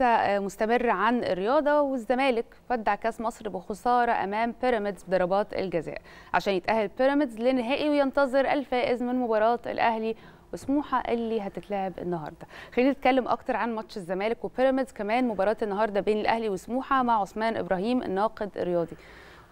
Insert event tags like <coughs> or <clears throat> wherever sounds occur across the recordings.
لسه مستمر عن الرياضه والزمالك ودع كاس مصر بخساره امام بيراميدز بضربات الجزاء عشان يتاهل بيراميدز للنهائي وينتظر الفائز من مباراه الاهلي وسموحه اللي هتتلعب النهارده خلينا نتكلم اكتر عن ماتش الزمالك وبيراميدز كمان مباراه النهارده بين الاهلي وسموحه مع عثمان ابراهيم الناقد الرياضي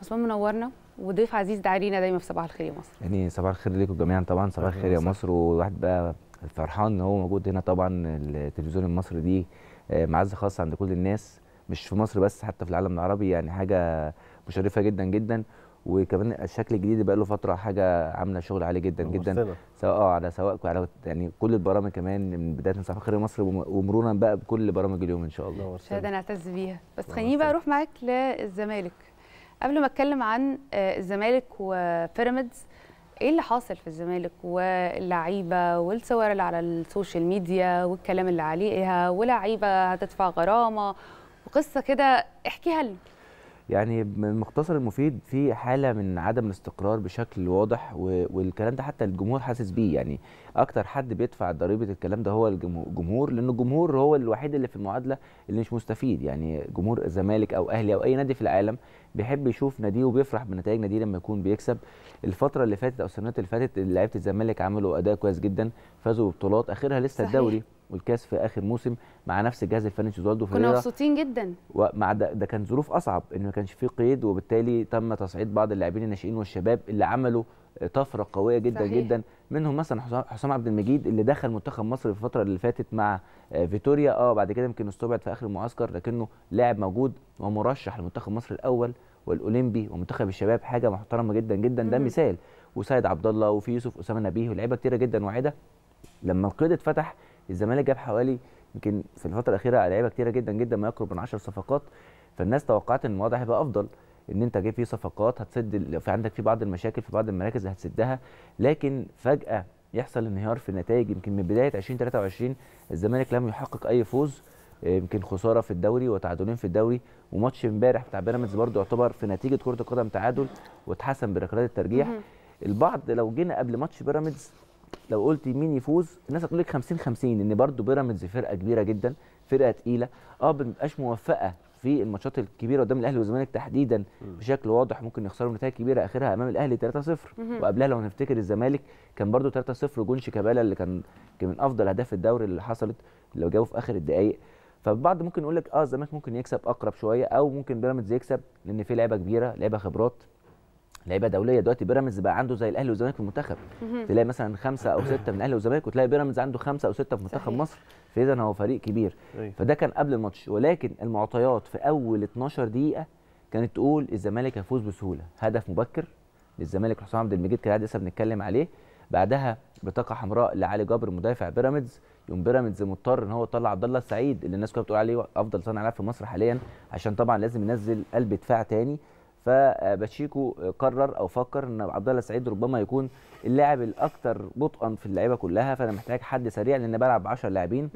عثمان منورنا وضيف عزيز دعارينا دايما في صباح الخير يا مصر يعني صباح الخير ليكم جميعا طبعا صباح الخير يا مصر والواحد بقى فرحان ان هو موجود هنا طبعا التلفزيون المصري دي آه، معزه خاصه عند كل الناس مش في مصر بس حتى في العالم العربي يعني حاجه مشرفه جدا جدا وكمان الشكل الجديد بقى له فتره حاجه عامله شغل عالي جدا جدا سواء اه على سواء على يعني كل البرامج كمان من بدايه من صباح خير مصر ومرورا بقى بكل برامج اليوم ان شاء الله شهاده انا اعتز بيها بس خليني بقى اروح معاك للزمالك قبل ما اتكلم عن آه، الزمالك وبيراميدز ايه اللي حاصل في الزمالك واللعيبه والصور اللي على السوشيال ميديا والكلام اللي عليها ولاعيبه هتدفع غرامه وقصه كده احكيها لنا يعني المختصر المفيد في حاله من عدم الاستقرار بشكل واضح والكلام ده حتى الجمهور حاسس بيه يعني اكتر حد بيدفع ضريبه الكلام ده هو الجمهور لان الجمهور هو الوحيد اللي في المعادله اللي مش مستفيد يعني جمهور الزمالك او اهلي او اي نادي في العالم بيحب يشوف ناديه وبيفرح بنتائج ناديه لما يكون بيكسب الفتره اللي فاتت او السنوات اللي فاتت لعيبه الزمالك عملوا اداء كويس جدا فازوا ببطولات اخرها لسه صحيح. الدوري والكاس في اخر موسم مع نفس الجهاز الفني جوزوالدو كنا مبسوطين جدا ومع ده, ده كان ظروف اصعب ان ما كانش فيه قيد وبالتالي تم تصعيد بعض اللاعبين الناشئين والشباب اللي عملوا آه، طفره قويه جدا صحيح. جدا منهم مثلا حسام عبد المجيد اللي دخل منتخب مصر في الفتره اللي فاتت مع آه، فيتوريا اه بعد كده يمكن استبعد في اخر المعسكر لكنه لاعب موجود ومرشح لمنتخب مصر الاول والاولمبي ومنتخب الشباب حاجه محترمه جدا جدا ده مثال وسيد عبد الله وفي يوسف اسامه نبيه ولعيبه كتيره جدا واعده لما القيد اتفتح الزمالك جاب حوالي يمكن في الفتره الاخيره لعيبه كتيره جدا جدا ما يقرب من 10 صفقات فالناس توقعت ان الوضع هيبقى افضل ان انت جايب فيه صفقات هتسد لو في عندك في بعض المشاكل في بعض المراكز هتسدها لكن فجاه يحصل انهيار في النتائج يمكن من بدايه 2023 الزمالك لم يحقق اي فوز آه، يمكن خساره في الدوري وتعادلين في الدوري وماتش امبارح بتاع بيراميدز برضه يعتبر في نتيجه كره القدم تعادل واتحسم بركلات الترجيح البعض لو جينا قبل ماتش بيراميدز لو قلت مين يفوز الناس هتقول لك 50 50 ان برده بيراميدز فرقه كبيره جدا فرقه تقيله اه ما بتبقاش موفقه في الماتشات الكبيره قدام الاهلي والزمالك تحديدا بشكل واضح ممكن يخسروا نتائج كبيره اخرها امام الاهلي 3-0 وقبلها لو هنفتكر الزمالك كان برده 3-0 جون شيكابالا اللي كان من افضل اهداف الدوري اللي حصلت لو جابه في اخر الدقائق فالبعض ممكن يقول لك اه الزمالك ممكن يكسب اقرب شويه او ممكن بيراميدز يكسب لان في لعيبه كبيره لعيبه خبرات لعيبه دوليه دلوقتي بيراميدز بقى عنده زي الاهلي والزمالك في المنتخب تلاقي مثلا خمسه او سته من الاهلي والزمالك وتلاقي بيراميدز عنده خمسه او سته في منتخب مصر فاذا هو فريق كبير أيه. فده كان قبل الماتش ولكن المعطيات في اول 12 دقيقه كانت تقول الزمالك هيفوز بسهوله هدف مبكر للزمالك حسام عبد المجيد كان لسه بنتكلم عليه بعدها بطاقه حمراء لعلي جابر مدافع بيراميدز يوم بيراميدز مضطر ان هو يطلع عبد الله السعيد اللي الناس كلها بتقول عليه افضل صانع لاعب في مصر حاليا عشان طبعا لازم ينزل قلب دفاع تاني فباتشيكو قرر او فكر ان عبد الله سعيد ربما يكون اللاعب الاكثر بطئا في اللعيبه كلها فانا محتاج حد سريع لان بلعب ب 10 لاعبين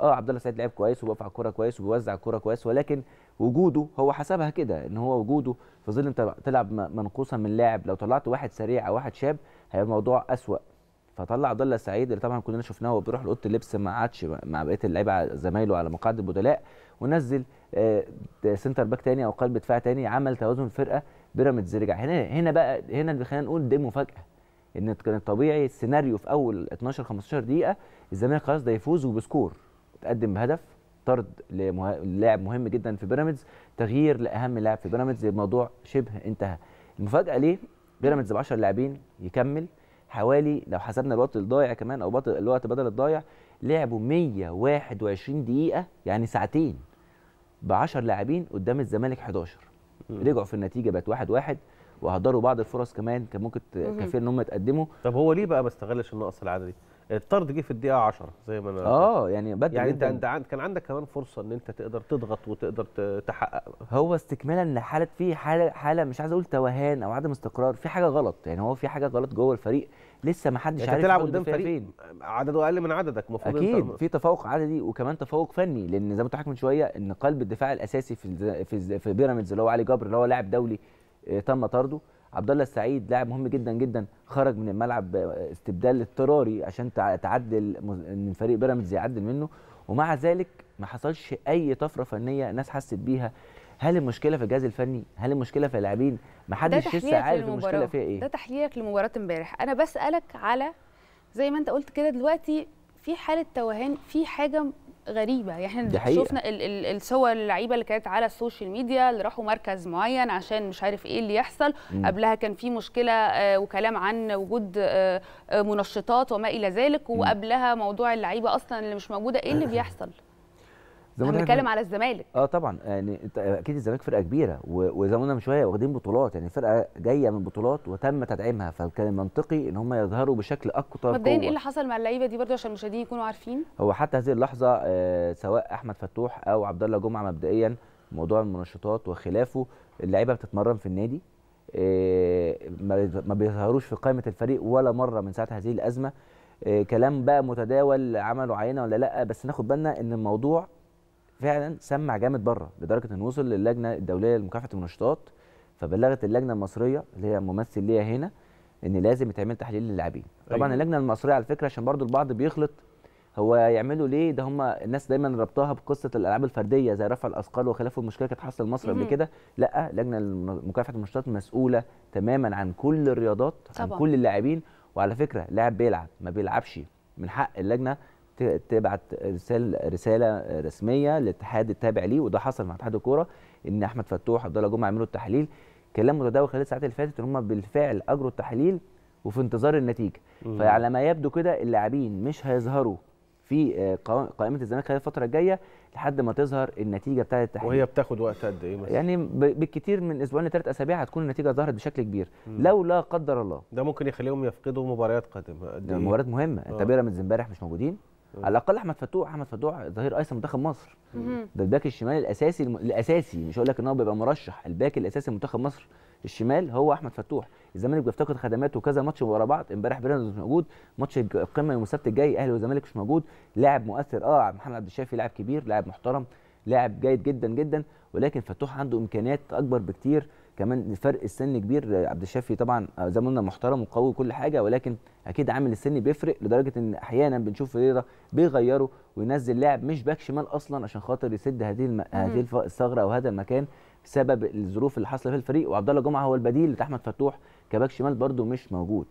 اه عبد الله سعيد لعب كويس وبيرفع الكوره كويس وبيوزع الكوره كويس ولكن وجوده هو حسبها كده ان هو وجوده في ظل انت تلعب منقوصه من لاعب لو طلعت واحد سريع او واحد شاب هيبقى الموضوع اسوأ فطلع عبد الله سعيد اللي طبعا كلنا شفناه وبيروح بيروح لاوضه اللبس ما عادش مع بقيه اللعيبه زمايله على مقعد البدلاء ونزل آه، سنتر باك تاني او قلب دفاع تاني عمل توازن الفرقه بيراميدز رجع هنا هنا بقى هنا اللي خلينا نقول دي مفاجاه ان كان الطبيعي السيناريو في اول 12 15 دقيقه الزمالك خلاص ده يفوز وبسكور تقدم بهدف طرد للاعب مهم جدا في بيراميدز تغيير لاهم لاعب في بيراميدز الموضوع شبه انتهى المفاجاه ليه بيراميدز ب 10 لاعبين يكمل حوالي لو حسبنا الوقت الضايع كمان او الوقت بدل الضايع لعبوا 121 دقيقه يعني ساعتين ب 10 لاعبين قدام الزمالك 11 رجعوا في النتيجه بقت 1 1 وهدروا بعض الفرص كمان كان ممكن تكفي ان هم يتقدموا طب هو ليه بقى ما استغلش النقص العددي؟ الطرد جه في الدقيقه 10 زي ما انا اه يعني بدري يعني انت انت كان عندك كمان فرصه ان انت تقدر تضغط وتقدر تحقق هو استكمالا لحاله في حاله حاله مش عايز اقول توهان او عدم استقرار في حاجه غلط يعني هو في حاجه غلط جوه الفريق لسه ما حدش يعني عارف هتلعب قدام فريق فين عدده اقل من عددك المفروض اكيد في تفوق عددي وكمان تفوق فني لان زي ما قلت من شويه ان قلب الدفاع الاساسي في في, في بيراميدز اللي هو علي جبر اللي هو لاعب دولي آه، تم طرده عبد الله السعيد لاعب مهم جدا جدا خرج من الملعب آه، استبدال اضطراري عشان تعدل ان فريق بيراميدز يعدل منه ومع ذلك ما حصلش اي طفره فنيه الناس حست بيها هل المشكله في الجهاز الفني هل المشكله في اللاعبين ما حدش لسه عارف المشكله فيها ايه ده تحليلك لمباراه امبارح انا بسالك على زي ما انت قلت كده دلوقتي في حاله توهان في حاجه غريبه يعني احنا شفنا ال ال الصور اللعيبه اللي كانت على السوشيال ميديا اللي راحوا مركز معين عشان مش عارف ايه اللي يحصل م. قبلها كان في مشكله آه، وكلام عن وجود آه، آه، منشطات وما الى ذلك وقبلها موضوع اللعيبه اصلا اللي مش موجوده ايه اللي <clears throat> بيحصل احنا بنتكلم على الزمالك اه طبعا يعني اكيد الزمالك فرقه كبيره وزي قلنا من شويه واخدين بطولات يعني فرقه جايه من بطولات وتم تدعيمها فكان منطقي ان هم يظهروا بشكل اكتر مبدئيا ايه اللي حصل مع اللعيبه دي برده عشان المشاهدين يكونوا عارفين هو حتى هذه اللحظه آه سواء احمد فتوح او عبد الله جمعه مبدئيا موضوع المنشطات وخلافه اللعيبه بتتمرن في النادي آه ما بيظهروش في قائمه الفريق ولا مره من ساعه هذه الازمه آه كلام بقى متداول عملوا عينه ولا لا بس ناخد بالنا ان الموضوع فعلا سمع جامد بره لدرجه انه وصل للجنه الدوليه لمكافحه المنشطات فبلغت اللجنه المصريه اللي هي ممثل ليها هنا ان لازم يتعمل تحليل للاعبين أيوة. طبعا اللجنه المصريه على فكره عشان برضو البعض بيخلط هو يعملوا ليه ده هم الناس دايما ربطها بقصه الالعاب الفرديه زي رفع الاثقال وخلافه المشكله كانت حاصله لمصر قبل كده لا لجنه مكافحه المنشطات مسؤوله تماما عن كل الرياضات طبعا. عن كل اللاعبين وعلى فكره لاعب بيلعب ما بيلعبش من حق اللجنه تبعت رساله رساله رسميه للاتحاد التابع ليه وده حصل مع اتحاد الكوره ان احمد فتوح وعبد الله جمعه عملوا التحليل كلام متداول خلال الساعات اللي فاتت ان هم بالفعل اجروا التحليل وفي انتظار النتيجه فعلى ما يبدو كده اللاعبين مش هيظهروا في آه، قائمه الزمالك خلال الفتره الجايه لحد ما تظهر النتيجه بتاعه التحليل وهي بتاخد وقت قد ايه مثلا يعني بالكتير من اسبوعين لثلاث اسابيع هتكون النتيجه ظهرت بشكل كبير مم. لو لا قدر الله ده ممكن يخليهم يفقدوا مباريات قادمه مباريات مهمه آه. انت بيراميدز امبارح مش موجودين على الاقل احمد فتوح احمد فتوح ظهير ايسر منتخب مصر ده الباك الشمال الاساسي الاساسي مش هقول لك ان هو بيبقى مرشح الباك الاساسي لمنتخب مصر الشمال هو احمد فتوح الزمالك بيفتقد خدماته كذا ماتش ورا بعض امبارح بيراميدز مش موجود ماتش القمه يوم السبت الجاي اهلي والزمالك مش موجود لاعب مؤثر اه محمد عبد الشافي لاعب كبير لاعب محترم لاعب جيد جدا جدا ولكن فتوح عنده امكانيات اكبر بكتير كمان فرق السن كبير عبد الشافي طبعا زي ما قلنا محترم وقوي وكل حاجه ولكن اكيد عامل السن بيفرق لدرجه ان احيانا بنشوف ريرا بيغيره وينزل لاعب مش باك شمال اصلا عشان خاطر يسد هذه الم... هذه الثغره او هذا المكان بسبب الظروف اللي حاصله في الفريق وعبد الله جمعه هو البديل لاحمد فتوح كباك شمال برده مش موجود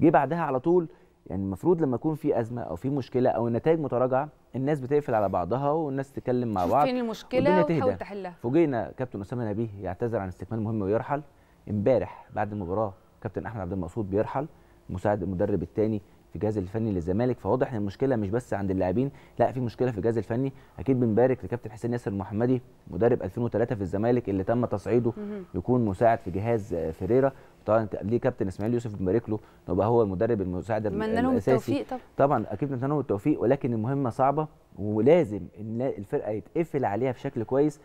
جه بعدها على طول يعني المفروض لما يكون في ازمه او في مشكله او النتائج متراجعه الناس بتقفل على بعضها والناس تتكلم مع بعض فين المشكله وتحاول تحلها فوجئنا كابتن اسامه نبيه يعتذر عن استكمال مهمه ويرحل امبارح بعد المباراه كابتن احمد عبد المقصود بيرحل مساعد المدرب الثاني في الجهاز الفني للزمالك فواضح ان المشكله مش بس عند اللاعبين لا في مشكله في الجهاز الفني اكيد بنبارك لكابتن حسين ياسر المحمدي مدرب 2003 في الزمالك اللي تم تصعيده يكون مساعد في جهاز فيريرا طبعا ليه كابتن اسماعيل يوسف بيبارك له انه بقى هو المدرب المساعد الاساسي طبعا. طبعا اكيد نتمنى لهم التوفيق ولكن المهمه صعبه ولازم الفرقه يتقفل عليها بشكل كويس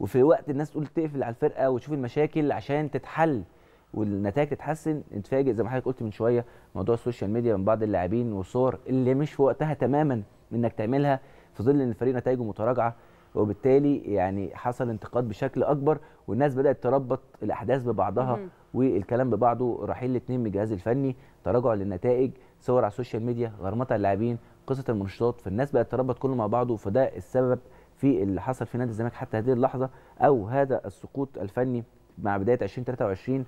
وفي وقت الناس تقول تقفل على الفرقه وتشوف المشاكل عشان تتحل والنتائج تتحسن نتفاجئ زي ما حضرتك قلت من شويه موضوع السوشيال ميديا من بعض اللاعبين والصور اللي مش في وقتها تماما انك تعملها في ظل ان الفريق نتائجه متراجعه وبالتالي يعني حصل انتقاد بشكل اكبر والناس بدات تربط الاحداث ببعضها والكلام ببعضه رحيل الاثنين من الجهاز الفني تراجع للنتائج صور على السوشيال ميديا غرمطه اللاعبين قصه المنشطات فالناس بقت تربط كله مع بعضه فده السبب في اللي حصل في نادي الزمالك حتى هذه اللحظه او هذا السقوط الفني مع بدايه 2023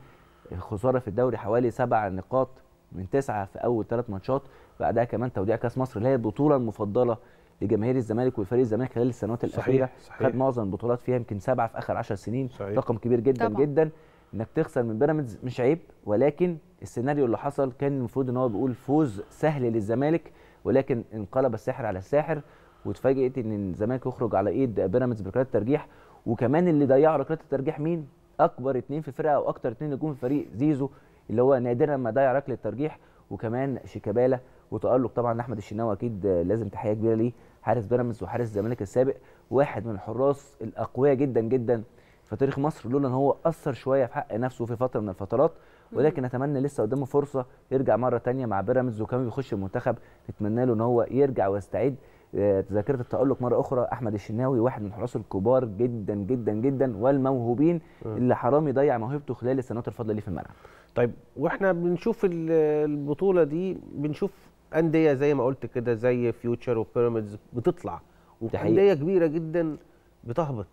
خساره في الدوري حوالي سبع نقاط من تسعه في اول ثلاث ماتشات بعدها كمان توديع كاس مصر اللي هي البطوله المفضله لجماهير الزمالك وفريق الزمالك خلال السنوات الاخيره صحيح. صحيح. خد معظم البطولات فيها يمكن سبعه في اخر 10 سنين صحيح. رقم كبير جدا طبعا. جدا انك تخسر من بيراميدز مش عيب ولكن السيناريو اللي حصل كان المفروض ان هو بيقول فوز سهل للزمالك ولكن انقلب الساحر على الساحر واتفاجئت ان الزمالك يخرج على ايد بيراميدز بركلات الترجيح وكمان اللي ضيعوا ركلات الترجيح مين؟ اكبر اثنين في الفرقه اكثر اثنين نجوم في فريق زيزو اللي هو نادرا ما ضيع ركله ترجيح وكمان شيكابالا وتالق طبعا احمد الشناوي اكيد لازم تحيه كبيره ليه حارس بيراميدز وحارس الزمالك السابق واحد من الحراس الاقوياء جدا جدا في تاريخ مصر لولا ان هو قصر شويه في حق نفسه في فتره من الفترات ولكن اتمنى لسه قدامه فرصه يرجع مره ثانيه مع بيراميدز وكمان بيخش المنتخب نتمنى له ان هو يرجع ويستعيد آه، تذاكره التالق مره اخرى احمد الشناوي واحد من الحراس الكبار جدا جدا جدا والموهوبين اللي حرام يضيع موهبته خلال السنوات الفاضله ليه في الملعب طيب واحنا بنشوف البطوله دي بنشوف انديه زي ما قلت كده زي فيوتشر وبيراميدز بتطلع وانديه كبيره جدا بتهبط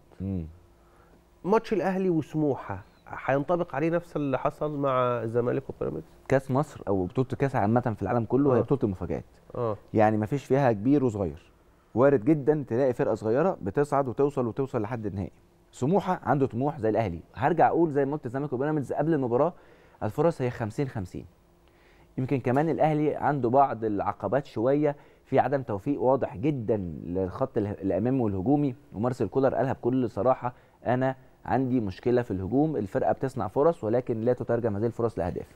ماتش الاهلي وسموحه هينطبق عليه نفس اللي حصل مع الزمالك وبيراميدز كاس مصر او بطوله الكاس عامه في العالم كله هي آه. بطوله المفاجات آه. يعني ما فيش فيها كبير وصغير وارد جدا تلاقي فرقه صغيره بتصعد وتوصل وتوصل لحد النهائي سموحه عنده طموح زي الاهلي هرجع اقول زي ما قلت الزمالك وبيراميدز قبل المباراه الفرص هي 50 50 يمكن كمان الاهلي عنده بعض العقبات شويه في عدم توفيق واضح جدا للخط الامامي والهجومي ومارسيل كولر قالها بكل صراحه انا عندي مشكله في الهجوم الفرقه بتصنع فرص ولكن لا تترجم هذه الفرص لاهداف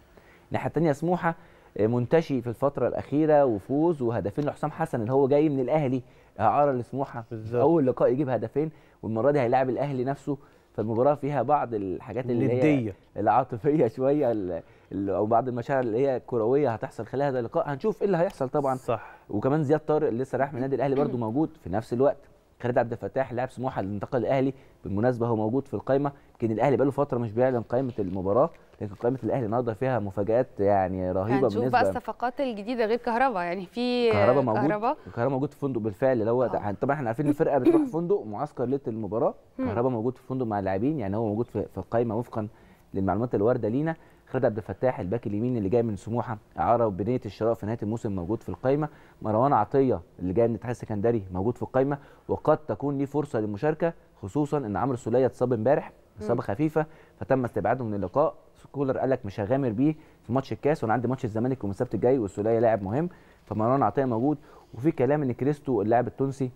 الناحيه الثانيه سموحه آه، منتشي في الفتره الاخيره وفوز وهدفين لحسام حسن اللي هو جاي من الاهلي اعاره لسموحه اول لقاء يجيب هدفين والمره دي هيلاعب الاهلي نفسه فالمباراه فيها بعض الحاجات اللي ندية. هي العاطفيه <laughs> شويه او بعض المشاعر اللي هي كرويه هتحصل خلال هذا اللقاء هنشوف ايه اللي هيحصل طبعا صح وكمان زياد طارق اللي لسه رايح من النادي الاهلي برده <clears throat> موجود في نفس الوقت خالد عبد الفتاح لاعب سموحه اللي انتقل الاهلي بالمناسبه هو موجود في القائمه يمكن الاهلي بقاله فتره مش بيعلن قائمه المباراه لكن قائمه الاهلي النهارده فيها مفاجات يعني رهيبه هنشوف بالنسبه هنشوف بقى الصفقات الجديده غير كهربا يعني في كهربا موجود كهربا, كهربا موجود في فندق بالفعل اللي هو اه. يعني طبعا احنا عارفين الفرقه بتروح <coughs> فندق معسكر ليله المباراه كهربا موجود في فندق مع اللاعبين يعني هو موجود في القائمه وفقا للمعلومات الوارده لينا خالد عبد الفتاح الباك اليمين اللي جاي من سموحه اعاره وبنيه الشراء في نهايه الموسم موجود في القائمه مروان عطيه اللي جاي من الاتحاد السكندري موجود في القائمه وقد تكون ليه فرصه للمشاركه خصوصا ان عمرو السوليه اتصاب امبارح اصابه خفيفه فتم استبعاده من اللقاء كولر قال لك مش هغامر بيه في ماتش الكاس وانا عندي ماتش الزمالك يوم السبت الجاي والسوليه لاعب مهم فمروان عطيه موجود وفي كلام ان كريستو اللاعب التونسي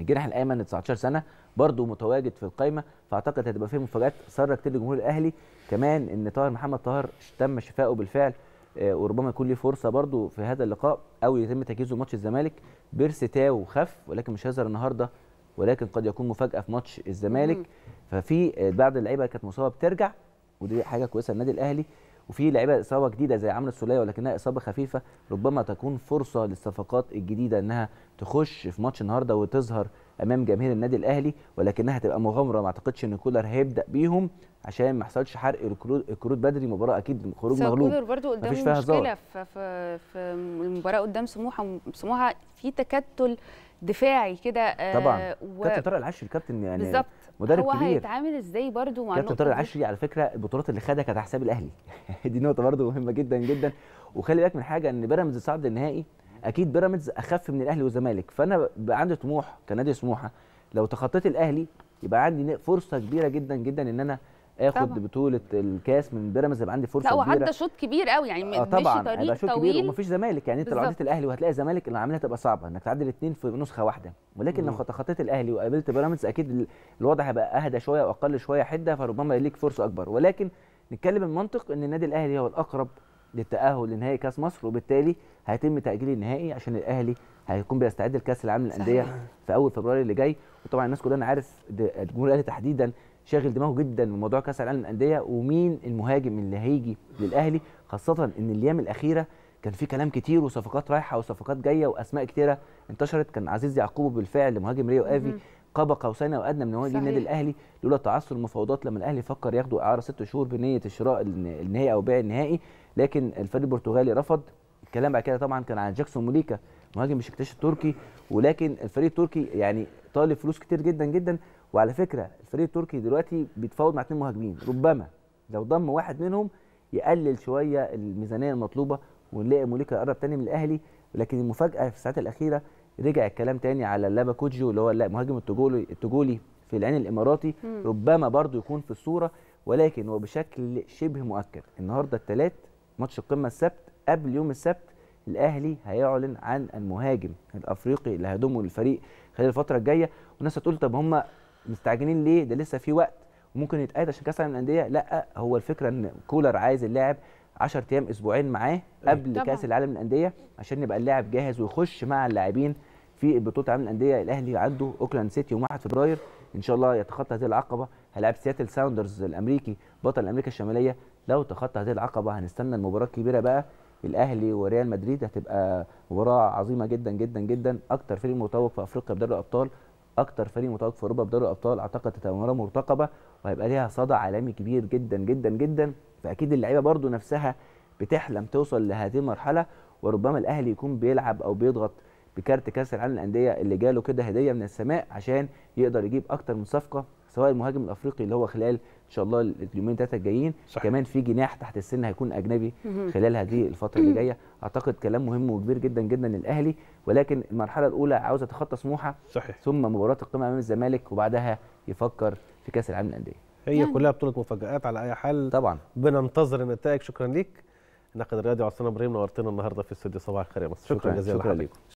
الجناح الايمن 19 سنه برضه متواجد في القايمه فاعتقد هتبقى فيه مفاجات ساره كتير لجمهور الاهلي كمان ان طاهر محمد طاهر تم شفائه بالفعل آه، وربما يكون ليه فرصه برضه في هذا اللقاء او يتم تجهيزه ماتش الزمالك بيرس تاو خف ولكن مش هيظهر النهارده ولكن قد يكون مفاجاه في ماتش الزمالك ففي آه، بعض اللعيبه اللي كانت مصابه بترجع ودي حاجه كويسه للنادي الاهلي وفي لعيبه اصابه جديده زي عمرو السوليه ولكنها اصابه خفيفه ربما تكون فرصه للصفقات الجديده انها تخش في ماتش النهارده وتظهر امام جماهير النادي الاهلي ولكنها هتبقى مغامره ما اعتقدش ان كولر هيبدا بيهم عشان ما يحصلش حرق الكروت بدري مباراه اكيد خروج مغلوب كولر برضو قدامه مشكله هزار. في في المباراه قدام سموحه سموحه في تكتل دفاعي كده آه، طبعا و... كابتن طارق العشري كابتن يعني بالظبط مدرب هو كبير هو هيتعامل ازاي برضو مع كابتن طارق العشري على فكره البطولات اللي خدها كانت على حساب الاهلي <laughs> دي نقطه برضو مهمه جدا جدا وخلي بالك من حاجه ان بيراميدز صعد النهائي اكيد بيراميدز اخف من الاهلي والزمالك فانا بقى عندي طموح كنادي سموحه لو تخطيت الاهلي يبقى عندي فرصه كبيره جدا جدا ان انا اخد طبعا. بطوله الكاس من بيراميدز يبقى عندي فرصه لا كبيره لا وعدى شوط كبير قوي يعني آه طبعا طريق شوط طويل كبير ومفيش زمالك يعني انت لو عديت الاهلي وهتلاقي الزمالك العمليه هتبقى صعبه انك تعدي الاثنين في نسخه واحده ولكن لو تخطيت الاهلي وقابلت بيراميدز اكيد الوضع هيبقى اهدى شويه واقل شويه حده فربما ليك فرصه اكبر ولكن نتكلم المنطق ان النادي الاهلي هو الاقرب للتاهل لنهائي كاس مصر وبالتالي هيتم تاجيل النهائي عشان الاهلي هيكون بيستعد لكاس العالم للانديه في اول فبراير اللي جاي وطبعا الناس كلها انا عارف الجمهور الاهلي تحديدا شاغل دماغه جدا من موضوع كاس العالم للانديه ومين المهاجم اللي هيجي للاهلي خاصه ان الايام الاخيره كان في كلام كتير وصفقات رايحه وصفقات جايه واسماء كتيره انتشرت كان عزيز يعقوب بالفعل مهاجم ريو افي قاب قوسين او ادنى من هو النادي الاهلي لولا تعثر المفاوضات لما الاهلي فكر ياخدوا اعاره ست شهور بنيه شراء النهائي او بيع النهائي لكن الفريق البرتغالي رفض الكلام بعد كده طبعا كان عن جاكسون موليكا مهاجم بشكتاش التركي ولكن الفريق التركي يعني طالب فلوس كتير جدا جدا وعلى فكره الفريق التركي دلوقتي بيتفاوض مع اثنين مهاجمين ربما لو ضم واحد منهم يقلل شويه الميزانيه المطلوبه ونلاقي موليكا يقرب تاني من الاهلي لكن المفاجاه في الساعات الاخيره رجع الكلام تاني على لابا كوجو اللي هو مهاجم التجولي التجولي في العين الاماراتي ربما برضه يكون في الصوره ولكن هو بشكل شبه مؤكد النهارده الثلاث ماتش القمه السبت قبل يوم السبت الاهلي هيعلن عن المهاجم الافريقي اللي هيضمه للفريق خلال الفتره الجايه والناس هتقول طب هم مستعجلين ليه ده لسه في وقت وممكن يتقعد عشان كاس العالم للانديه لا هو الفكره ان كولر عايز اللاعب 10 ايام اسبوعين معاه أيوة. قبل طبعا. كاس العالم للانديه عشان يبقى اللاعب جاهز ويخش مع اللاعبين في بطوله العالم للانديه الاهلي عنده اوكلاند سيتي يوم 1 فبراير ان شاء الله يتخطى هذه العقبه هيلاعب سياتل ساوندرز الامريكي بطل امريكا الشماليه لو تخطى هذه العقبه هنستنى المباراه الكبيره بقى الاهلي وريال مدريد هتبقى مباراه عظيمه جدا جدا جدا اكتر فريق متوج في افريقيا بدوري الابطال اكتر فريق متوج في اوروبا بدوري الابطال اعتقد هتبقى مباراه مرتقبه وهيبقى ليها صدى عالمي كبير جدا جدا جدا فاكيد اللعيبه برده نفسها بتحلم توصل لهذه المرحله وربما الاهلي يكون بيلعب او بيضغط بكارت كاس العالم للانديه اللي جاله كده هديه من السماء عشان يقدر يجيب اكتر من صفقه سواء المهاجم الافريقي اللي هو خلال ان شاء الله اليومين ثلاثه الجايين كمان في جناح تحت السن هيكون اجنبي خلال هذه الفتره اللي جايه اعتقد كلام مهم وكبير جدا جدا للاهلي ولكن المرحله الاولى عاوزه تخطى سموحه صحيح ثم مباراه القمه امام الزمالك وبعدها يفكر في كاس العالم للانديه هي يعني. كلها بطوله مفاجات على اي حال طبعا بننتظر النتائج شكرا ليك الناقد الرياضي عصام ابراهيم نورتنا النهارده في استوديو صباح الخير يا مصر شكرا, شكرا جزيلا شكرا لكم